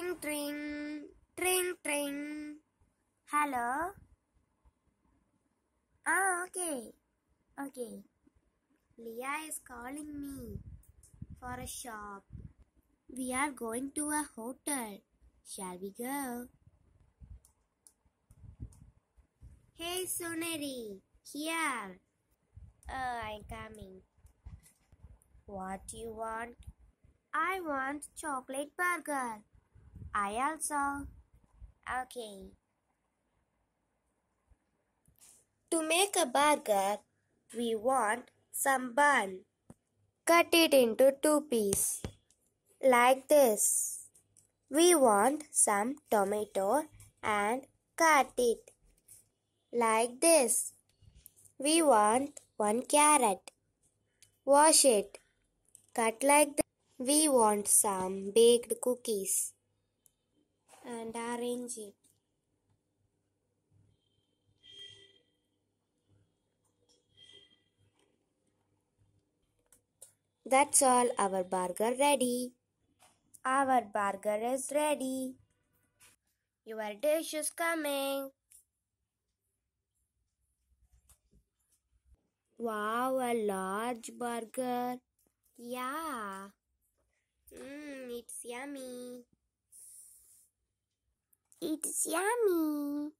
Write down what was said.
Tring, tring, tring, tring. Hello? Ah, okay. Okay. Leah is calling me for a shop. We are going to a hotel. Shall we go? Hey, Suneri. Here. Oh, I'm coming. What do you want? I want chocolate burger. I also. Okay. To make a burger, we want some bun. Cut it into two pieces, like this. We want some tomato and cut it, like this. We want one carrot. Wash it, cut like this. We want some baked cookies and arrange it. That's all, our burger ready. Our burger is ready. Your dish is coming. Wow, a large burger. Yeah. Mmm, it's yummy. It's yummy.